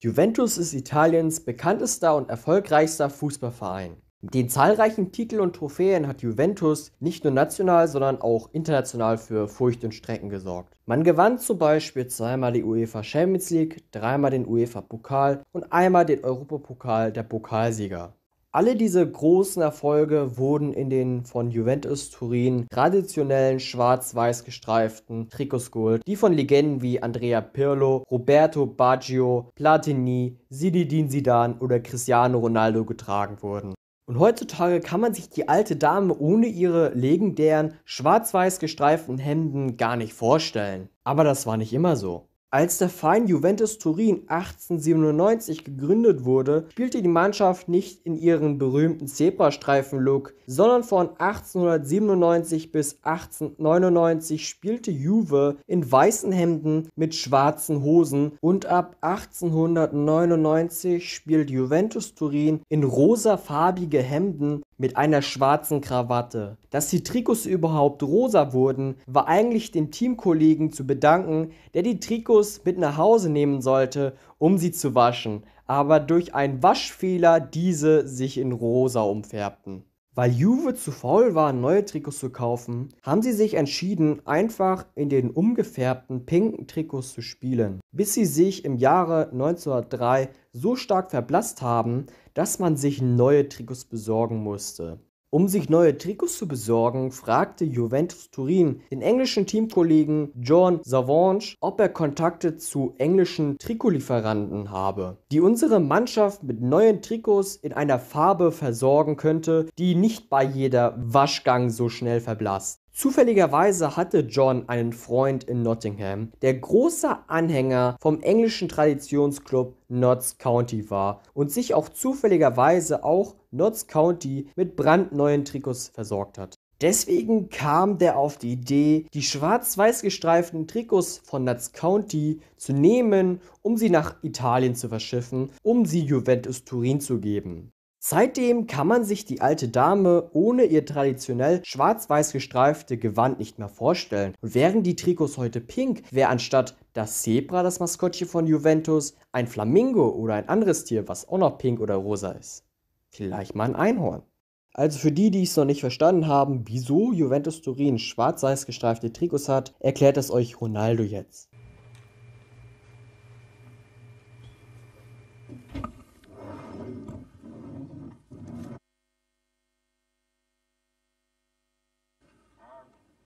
Juventus ist Italiens bekanntester und erfolgreichster Fußballverein. Mit den zahlreichen Titeln und Trophäen hat Juventus nicht nur national, sondern auch international für Furcht und Strecken gesorgt. Man gewann zum Beispiel zweimal die UEFA Champions League, dreimal den UEFA Pokal und einmal den Europapokal der Pokalsieger. Alle diese großen Erfolge wurden in den von Juventus Turin traditionellen schwarz-weiß gestreiften Trikots geholt, die von Legenden wie Andrea Pirlo, Roberto Baggio, Platini, Zinedine Zidane oder Cristiano Ronaldo getragen wurden. Und heutzutage kann man sich die alte Dame ohne ihre legendären schwarz-weiß gestreiften Hemden gar nicht vorstellen. Aber das war nicht immer so. Als der Verein Juventus Turin 1897 gegründet wurde, spielte die Mannschaft nicht in ihrem berühmten Zebrastreifen-Look, sondern von 1897 bis 1899 spielte Juve in weißen Hemden mit schwarzen Hosen und ab 1899 spielt Juventus Turin in rosafarbige Hemden mit einer schwarzen Krawatte. Dass die Trikots überhaupt rosa wurden, war eigentlich dem Teamkollegen zu bedanken, der die Trikots Autos mit nach Hause nehmen sollte, um sie zu waschen, aber durch einen Waschfehler diese sich in rosa umfärbten. Weil Juve zu faul war, neue Trikots zu kaufen, haben sie sich entschieden, einfach in den umgefärbten pinken Trikots zu spielen, bis sie sich im Jahre 1903 so stark verblasst haben, dass man sich neue Trikots besorgen musste. Um sich neue Trikots zu besorgen, fragte Juventus Turin den englischen Teamkollegen John Savange, ob er Kontakte zu englischen Trikotlieferanten habe, die unsere Mannschaft mit neuen Trikots in einer Farbe versorgen könnte, die nicht bei jeder Waschgang so schnell verblasst. Zufälligerweise hatte John einen Freund in Nottingham, der großer Anhänger vom englischen Traditionsclub Notts County war und sich auch zufälligerweise auch Notts County mit brandneuen Trikots versorgt hat. Deswegen kam der auf die Idee, die schwarz-weiß gestreiften Trikots von Notts County zu nehmen, um sie nach Italien zu verschiffen, um sie Juventus Turin zu geben. Seitdem kann man sich die alte Dame ohne ihr traditionell schwarz-weiß gestreifte Gewand nicht mehr vorstellen. Und wären die Trikots heute pink, wäre anstatt das Zebra das Maskottchen von Juventus ein Flamingo oder ein anderes Tier, was auch noch pink oder rosa ist. Vielleicht mal ein Einhorn. Also für die, die es noch nicht verstanden haben, wieso Juventus Turin schwarz-weiß gestreifte Trikots hat, erklärt es euch Ronaldo jetzt.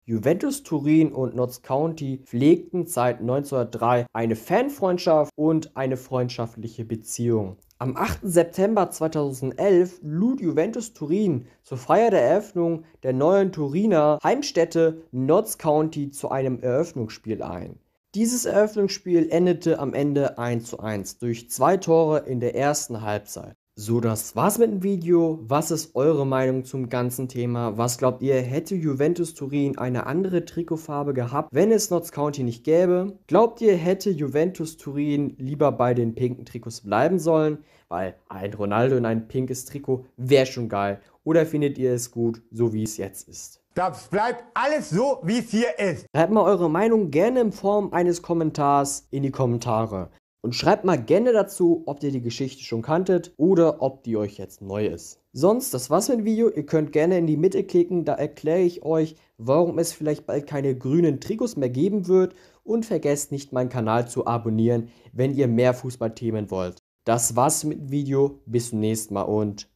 Juventus Turin und Notts County pflegten seit 1903 eine Fanfreundschaft und eine freundschaftliche Beziehung. Am 8. September 2011 lud Juventus Turin zur Feier der Eröffnung der neuen Turiner Heimstätte Notts County zu einem Eröffnungsspiel ein. Dieses Eröffnungsspiel endete am Ende 1:1 durch zwei Tore in der ersten Halbzeit. So, das war's mit dem Video. Was ist eure Meinung zum ganzen Thema? Was glaubt ihr, hätte Juventus Turin eine andere Trikotfarbe gehabt, wenn es Notts County nicht gäbe? Glaubt ihr, hätte Juventus Turin lieber bei den pinken Trikots bleiben sollen? Weil ein Ronaldo in ein pinkes Trikot wäre schon geil. Oder findet ihr es gut, so wie es jetzt ist? Das bleibt alles so, wie es hier ist. Schreibt mal eure Meinung gerne in Form eines Kommentars in die Kommentare. Und schreibt mal gerne dazu, ob ihr die Geschichte schon kanntet oder ob die euch jetzt neu ist. Sonst, das war's mit dem Video. Ihr könnt gerne in die Mitte klicken, da erkläre ich euch, warum es vielleicht bald keine grünen Trikots mehr geben wird. Und vergesst nicht, meinen Kanal zu abonnieren, wenn ihr mehr Fußballthemen wollt. Das war's mit dem Video. Bis zum nächsten Mal und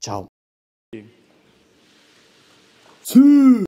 ciao. Tschüss.